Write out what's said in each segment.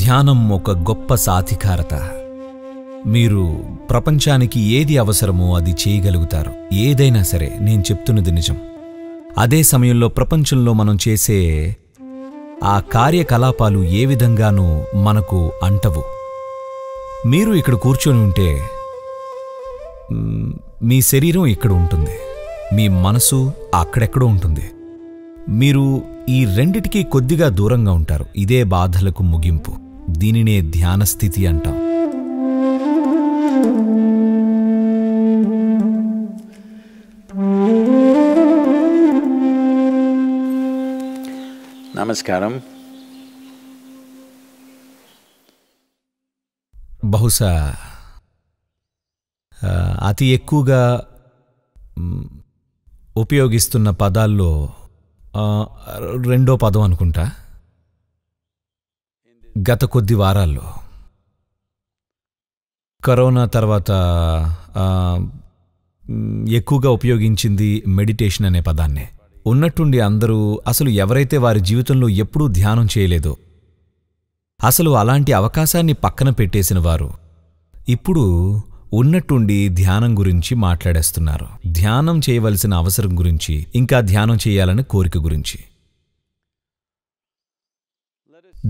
ధ్యానం ఒక గొప్ప సాధికారత మీరు ప్రపంచానికి ఏది అవసరమో అది చేయగలుగుతారు ఏదైనా సరే నేను చెప్తున్నది నిజం అదే సమయంలో ప్రపంచంలో మనం చేసే ఆ కార్యకలాపాలు ఏ విధంగానూ మనకు అంటవు మీరు ఇక్కడ కూర్చొని ఉంటే మీ శరీరం ఇక్కడ ఉంటుంది మీ మనసు అక్కడెక్కడో ఉంటుంది మీరు ఈ రెండిటికీ కొద్దిగా దూరంగా ఉంటారు ఇదే బాధలకు ముగింపు దీనినే ధ్యానస్థితి అంటాం నమస్కారం బహుశా అతి ఎక్కువగా ఉపయోగిస్తున్న పదాల్లో రెండో పదం అనుకుంటా గత కొద్ది వారాల్లో కరోనా తర్వాత ఎక్కువగా ఉపయోగించింది మెడిటేషన్ అనే పదాన్నే ఉన్నట్టుండి అందరూ అసలు ఎవరైతే వారి జీవితంలో ఎప్పుడూ ధ్యానం చేయలేదో అసలు అలాంటి అవకాశాన్ని పక్కన పెట్టేసిన వారు ఇప్పుడు ఉన్నట్టుండి ధ్యానం గురించి మాట్లాడేస్తున్నారు ధ్యానం చేయవలసిన అవసరం గురించి ఇంకా ధ్యానం చేయాలనే కోరిక గురించి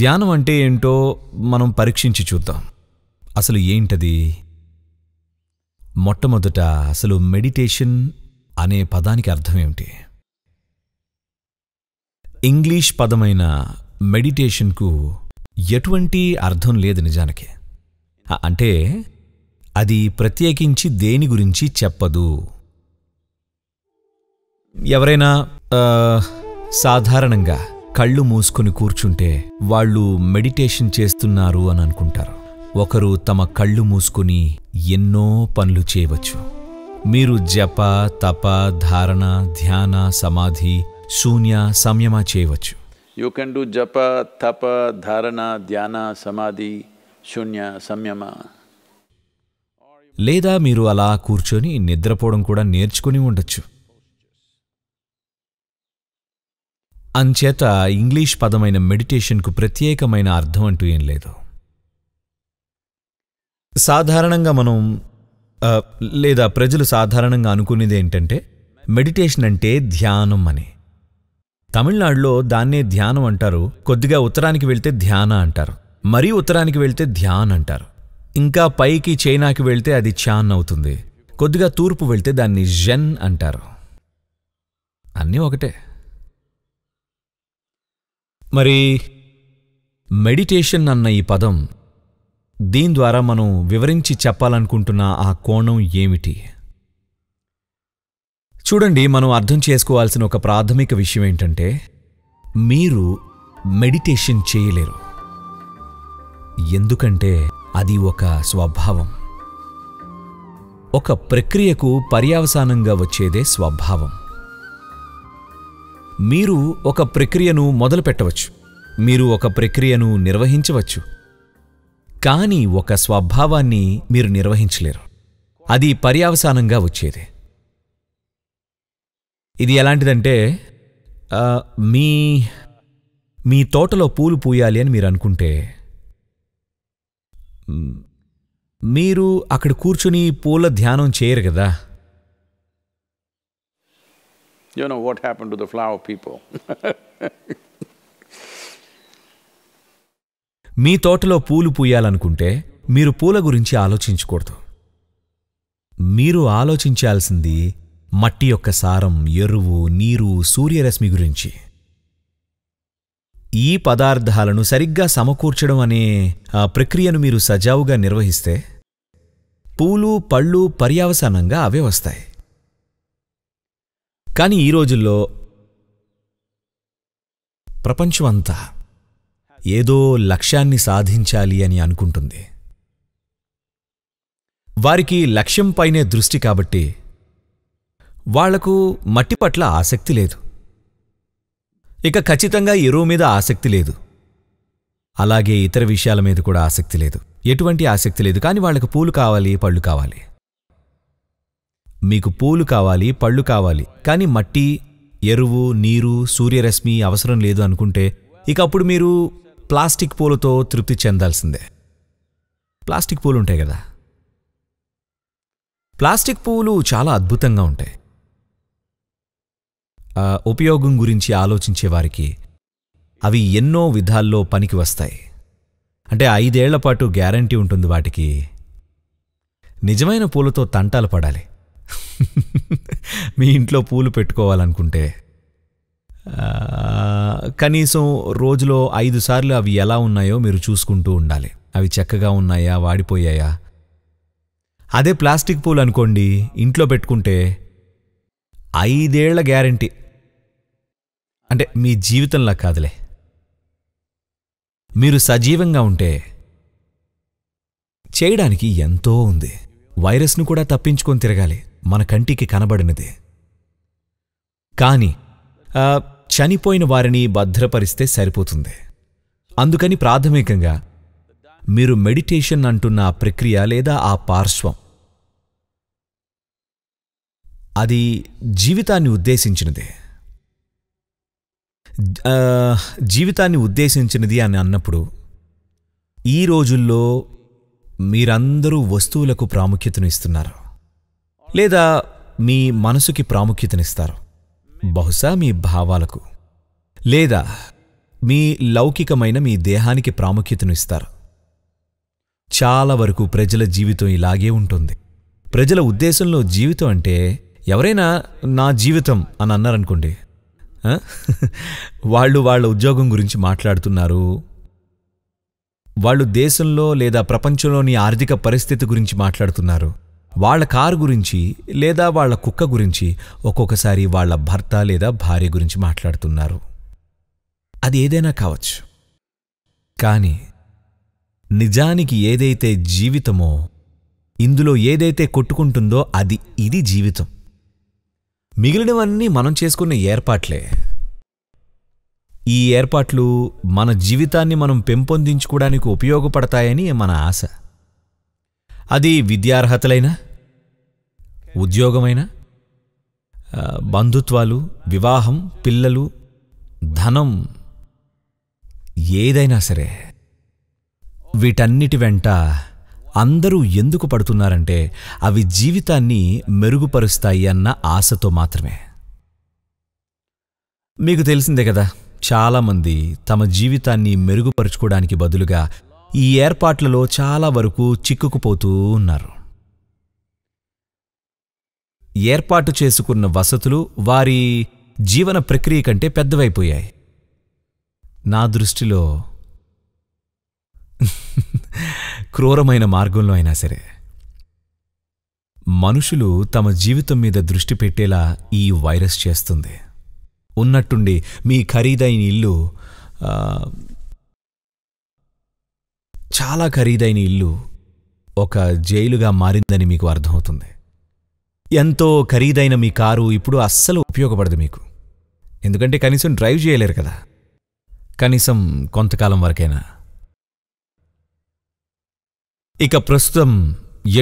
ధ్యానం అంటే ఏంటో మనం పరీక్షించి చూద్దాం అసలు ఏంటది మొట్టమొదట అసలు మెడిటేషన్ అనే పదానికి అర్థం ఏమిటి ఇంగ్లీష్ పదమైన మెడిటేషన్కు ఎటువంటి అర్థం లేదు నిజానికి అంటే అది ప్రత్యేకించి దేని గురించి చెప్పదు ఎవరైనా సాధారణంగా కళ్ళు మూసుకొని కూర్చుంటే వాళ్ళు మెడిటేషన్ చేస్తున్నారు అని అనుకుంటారు ఒకరు తమ కళ్ళు మూసుకొని ఎన్నో పనులు చేయవచ్చు మీరు జప తప ధారణ ధ్యాన సమాధి శూన్య సంయమ చేయవచ్చు యూ కెన్ డూ జప తప ధారణ ధ్యాన సమాధి శూన్య సంయమ లేదా మీరు అలా కూర్చొని నిద్రపోవడం కూడా నేర్చుకుని ఉండొచ్చు అంచేత ఇంగ్లీష్ పదమైన మెడిటేషన్కు ప్రత్యేకమైన అర్థం అంటూ ఏం లేదు సాధారణంగా మనం లేదా ప్రజలు సాధారణంగా అనుకునేది ఏంటంటే మెడిటేషన్ అంటే ధ్యానం అని తమిళనాడులో దాన్నే ధ్యానం అంటారు కొద్దిగా ఉత్తరానికి వెళ్తే ధ్యాన అంటారు మరీ ఉత్తరానికి వెళ్తే ధ్యాన్ అంటారు ఇంకా పైకి చైనాకి వెళ్తే అది చాన్ అవుతుంది కొద్దిగా తూర్పు వెళ్తే దాన్ని జెన్ అంటారు అన్నీ ఒకటే మరి మెడిటేషన్ అన్న ఈ పదం దీని ద్వారా మనం వివరించి చెప్పాలనుకుంటున్న ఆ కోణం ఏమిటి చూడండి మనం అర్థం చేసుకోవాల్సిన ఒక ప్రాథమిక విషయం ఏంటంటే మీరు మెడిటేషన్ చేయలేరు ఎందుకంటే అది ఒక స్వభావం ఒక ప్రక్రియకు పర్యావసానంగా వచ్చేదే స్వభావం మీరు ఒక ప్రక్రియను మొదలుపెట్టవచ్చు మీరు ఒక ప్రక్రియను నిర్వహించవచ్చు కానీ ఒక స్వభావాన్ని మీరు నిర్వహించలేరు అది పర్యావసానంగా వచ్చేది ఇది ఎలాంటిదంటే మీ మీ తోటలో పూలు పూయాలి అని మీరు అనుకుంటే మీరు అక్కడ కూర్చుని పూల ధ్యానం చేయరు కదా You know what happened to the flower people మీ తోటలో పూలు పూయాలనుకుంటే మీరు పూల గురించి ఆలోచించకూడదు మీరు ఆలోచించాల్సింది మట్టి యొక్క సారం ఎరువు నీరు సూర్యరశ్మి గురించి ఈ పదార్థాలను సరిగ్గా సమకూర్చడం అనే ఆ ప్రక్రియను మీరు సజావుగా నిర్వహిస్తే పూలు పళ్ళు పర్యావసానంగా అవే వస్తాయి కానీ ఈ రోజుల్లో ప్రపంచం అంతా ఏదో లక్ష్యాన్ని సాధించాలి అని అనుకుంటుంది వారికి లక్ష్యంపైనే దృష్టి కాబట్టి వాళ్లకు మట్టి పట్ల ఆసక్తి లేదు ఇక ఖచ్చితంగా ఎరువు మీద ఆసక్తి లేదు అలాగే ఇతర విషయాల మీద కూడా ఆసక్తి లేదు ఎటువంటి ఆసక్తి లేదు కానీ వాళ్లకు పూలు కావాలి పళ్ళు కావాలి మీకు పూలు కావాలి పళ్ళు కావాలి కానీ మట్టి ఎరువు నీరు సూర్యరశ్మి అవసరం లేదు అనుకుంటే ఇక అప్పుడు మీరు ప్లాస్టిక్ పూలతో తృప్తి చెందాల్సిందే ప్లాస్టిక్ పూలు ఉంటాయి కదా ప్లాస్టిక్ పూలు చాలా అద్భుతంగా ఉంటాయి ఉపయోగం గురించి ఆలోచించే వారికి అవి ఎన్నో విధాల్లో పనికి వస్తాయి అంటే ఐదేళ్ల పాటు గ్యారంటీ ఉంటుంది వాటికి నిజమైన పూలతో తంటాలు పడాలి మీ ఇంట్లో పూలు పెట్టుకోవాలనుకుంటే కనీసం రోజులో ఐదు సార్లు అవి ఎలా ఉన్నాయో మీరు చూసుకుంటూ ఉండాలి అవి చక్కగా ఉన్నాయా వాడిపోయాయా అదే ప్లాస్టిక్ పూలు అనుకోండి ఇంట్లో పెట్టుకుంటే ఐదేళ్ల గ్యారంటీ అంటే మీ జీవితంలా కాదులే మీరు సజీవంగా ఉంటే చేయడానికి ఎంతో ఉంది వైరస్ను కూడా తప్పించుకొని తిరగాలి మన కంటికి కనబడినదే కాని చనిపోయిన వారిని భద్రపరిస్తే సరిపోతుంది అందుకని ప్రాథమికంగా మీరు మెడిటేషన్ అంటున్న ఆ ప్రక్రియ లేదా ఆ పార్శ్వం అది జీవితాన్ని ఉద్దేశించినదే జీవితాన్ని ఉద్దేశించినది అని అన్నప్పుడు ఈ రోజుల్లో మీరందరూ వస్తువులకు ప్రాముఖ్యతను ఇస్తున్నారు లేదా మీ మనసుకి ప్రాముఖ్యతనిస్తారు బహుశా మీ భావాలకు లేదా మీ లౌకికమైన మీ దేహానికి ప్రాముఖ్యతను ఇస్తారు చాలా వరకు ప్రజల జీవితం ఇలాగే ఉంటుంది ప్రజల ఉద్దేశంలో జీవితం అంటే ఎవరైనా నా జీవితం అని అన్నారనుకోండి వాళ్ళు వాళ్ళ ఉద్యోగం గురించి మాట్లాడుతున్నారు వాళ్ళు దేశంలో లేదా ప్రపంచంలోని ఆర్థిక పరిస్థితి గురించి మాట్లాడుతున్నారు వాళ్ళ కారు గురించి లేదా వాళ్ళ కుక్క గురించి ఒక్కొక్కసారి వాళ్ళ భర్త లేదా భార్య గురించి మాట్లాడుతున్నారు అది ఏదైనా కావచ్చు కానీ నిజానికి ఏదైతే జీవితమో ఇందులో ఏదైతే కొట్టుకుంటుందో అది ఇది జీవితం మిగిలినవన్నీ మనం చేసుకున్న ఏర్పాట్లే ఈ ఏర్పాట్లు మన జీవితాన్ని మనం పెంపొందించుకోవడానికి ఉపయోగపడతాయని మన ఆశ అది విద్యార్హతలైనా ఉద్యోగమైనా బంధుత్వాలు వివాహం పిల్లలు ధనం ఏదైనా సరే వీటన్నిటి వెంట అందరూ ఎందుకు పడుతున్నారంటే అవి జీవితాన్ని మెరుగుపరుస్తాయి అన్న ఆశతో మాత్రమే మీకు తెలిసిందే కదా చాలామంది తమ జీవితాన్ని మెరుగుపరుచుకోవడానికి బదులుగా ఈ ఏర్పాట్లలో చాలా వరకు చిక్కుకుపోతూ ఉన్నారు ఏర్పాటు చేసుకున్న వసతులు వారి జీవన ప్రక్రియ కంటే పెద్దవైపోయాయి నా దృష్టిలో క్రూరమైన మార్గంలో అయినా సరే మనుషులు తమ జీవితం మీద దృష్టి పెట్టేలా ఈ వైరస్ చేస్తుంది ఉన్నట్టుండి మీ ఖరీదైన ఇల్లు చాలా ఖరీదైన ఇల్లు ఒక జైలుగా మారిందని మీకు అర్థమవుతుంది ఎంతో ఖరీదైన మీ కారు ఇప్పుడు అస్సలు ఉపయోగపడదు మీకు ఎందుకంటే కనీసం డ్రైవ్ చేయలేరు కదా కనీసం కొంతకాలం వరకైనా ఇక ప్రస్తుతం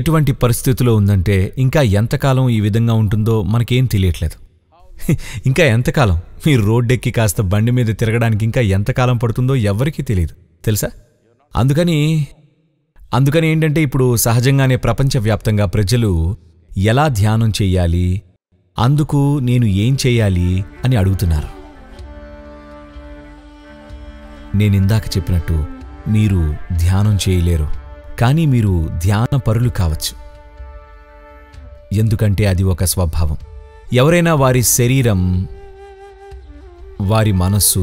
ఎటువంటి పరిస్థితిలో ఉందంటే ఇంకా ఎంతకాలం ఈ విధంగా ఉంటుందో మనకేం తెలియట్లేదు ఇంకా ఎంతకాలం మీరు రోడ్డెక్కి కాస్త బండి మీద తిరగడానికి ఇంకా ఎంతకాలం పడుతుందో ఎవరికీ తెలియదు తెలుసా అందుకని అందుకని ఏంటంటే ఇప్పుడు సహజంగానే ప్రపంచవ్యాప్తంగా ప్రజలు ఎలా ధ్యానం చేయాలి అందుకు నేను ఏం చేయాలి అని అడుగుతున్నారు నేను ఇందాక చెప్పినట్టు మీరు ధ్యానం చేయలేరు కానీ మీరు ధ్యాన పరులు కావచ్చు ఎందుకంటే అది ఒక స్వభావం ఎవరైనా వారి శరీరం వారి మనస్సు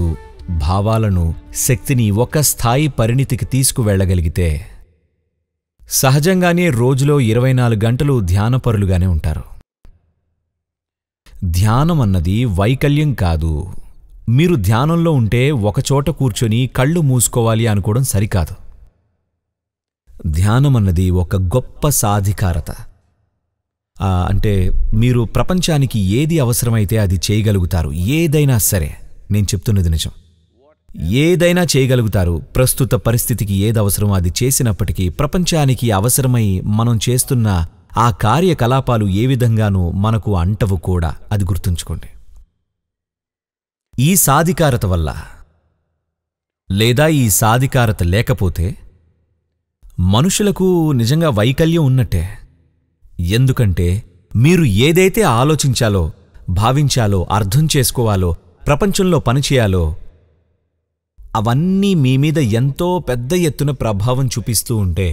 భావాలను శక్తిని ఒక స్థాయి పరిణితికి తీసుకువెళ్లగలిగితే సహజంగానే రోజులో ఇరవై నాలుగు గంటలు ధ్యానపరులుగానే ఉంటారు ధ్యానం అన్నది వైకల్యం కాదు మీరు ధ్యానంలో ఉంటే ఒకచోట కూర్చొని కళ్ళు మూసుకోవాలి అనుకోవడం సరికాదు ధ్యానం అన్నది ఒక గొప్ప సాధికారత అంటే మీరు ప్రపంచానికి ఏది అవసరమైతే అది చేయగలుగుతారు ఏదైనా సరే నేను చెప్తున్నది నిజం ఏదైనా చేయగలుగుతారు ప్రస్తుత పరిస్థితికి ఏదవసరమో అది చేసినప్పటికీ ప్రపంచానికి అవసరమై మనం చేస్తున్న ఆ కార్యకలాపాలు ఏ విధంగానూ మనకు అంటవు కూడా అది గుర్తుంచుకోండి ఈ సాధికారత వల్ల లేదా ఈ సాధికారత లేకపోతే మనుషులకు నిజంగా వైకల్యం ఉన్నట్టే ఎందుకంటే మీరు ఏదైతే ఆలోచించాలో భావించాలో అర్థం చేసుకోవాలో ప్రపంచంలో పనిచేయాలో అవన్నీ మీ మీద ఎంతో పెద్ద ఎత్తున ప్రభావం చూపిస్తూ ఉంటే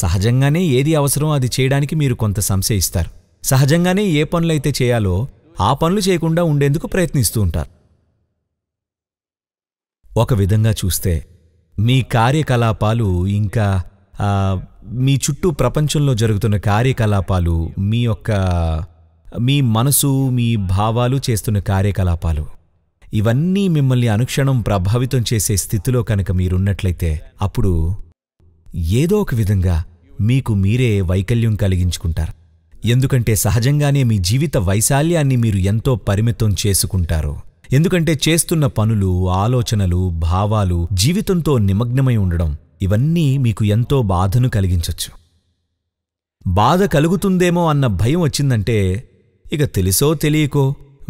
సహజంగానే ఏది అవసరమో అది చేయడానికి మీరు కొంత సంశయిస్తారు సహజంగానే ఏ పనులైతే చేయాలో ఆ పనులు చేయకుండా ఉండేందుకు ప్రయత్నిస్తూ ఉంటారు ఒక విధంగా చూస్తే మీ కార్యకలాపాలు ఇంకా మీ చుట్టూ ప్రపంచంలో జరుగుతున్న కార్యకలాపాలు మీ యొక్క మీ మనసు మీ భావాలు చేస్తున్న కార్యకలాపాలు ఇవన్నీ మిమ్మల్ని అనుక్షణం ప్రభావితం చేసే స్థితిలో కనుక మీరున్నట్లయితే అప్పుడు ఏదో ఒక విధంగా మీకు మీరే వైకల్యం కలిగించుకుంటారు ఎందుకంటే సహజంగానే మీ జీవిత వైశాల్యాన్ని మీరు ఎంతో పరిమితం చేసుకుంటారు ఎందుకంటే చేస్తున్న పనులు ఆలోచనలు భావాలు జీవితంతో నిమగ్నమై ఉండడం ఇవన్నీ మీకు ఎంతో బాధను కలిగించవచ్చు బాధ కలుగుతుందేమో అన్న భయం వచ్చిందంటే ఇక తెలుసో తెలియకో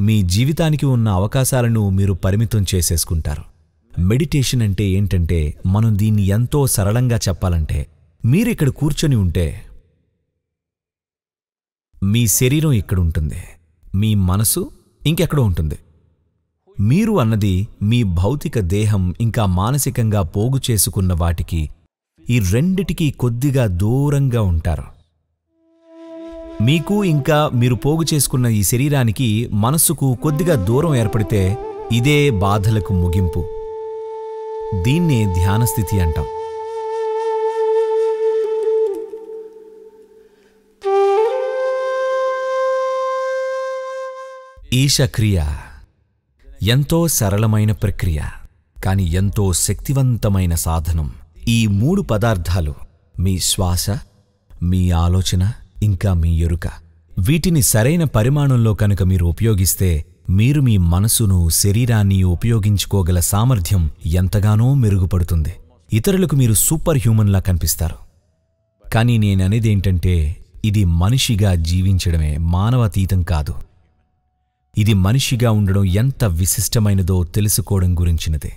మీ జీవితానికి ఉన్న అవకాశాలను మీరు పరిమితం చేసేసుకుంటారు మెడిటేషన్ అంటే ఏంటంటే మనం దీన్ని ఎంతో సరళంగా చెప్పాలంటే మీరిక్కడ కూర్చొని ఉంటే మీ శరీరం ఇక్కడ ఉంటుంది మీ మనసు ఇంకెక్కడో ఉంటుంది మీరు అన్నది మీ భౌతిక దేహం ఇంకా మానసికంగా పోగు చేసుకున్న వాటికి ఈ రెండిటికీ కొద్దిగా దూరంగా ఉంటారు మీకు ఇంకా మీరు పోగు చేసుకున్న ఈ శరీరానికి మనస్సుకు కొద్దిగా దూరం ఏర్పడితే ఇదే బాధలకు ముగింపు దీన్నే ధ్యానస్థితి అంటాం ఈశక్రియ ఎంతో సరళమైన ప్రక్రియ కాని ఎంతో శక్తివంతమైన సాధనం ఈ మూడు పదార్థాలు మీ శ్వాస మీ ఆలోచన ఇంకా మీ ఎరుక వీటిని సరైన పరిమాణంలో కనుక మీరు ఉపయోగిస్తే మీరు మీ మనసును శరీరాన్ని ఉపయోగించుకోగల సామర్థ్యం ఎంతగానో మెరుగుపడుతుంది ఇతరులకు మీరు సూపర్ హ్యూమన్లా కనిపిస్తారు కానీ నేననేదేంటంటే ఇది మనిషిగా జీవించడమే మానవాతీతం కాదు ఇది మనిషిగా ఉండడం ఎంత విశిష్టమైనదో తెలుసుకోవడం గురించినదే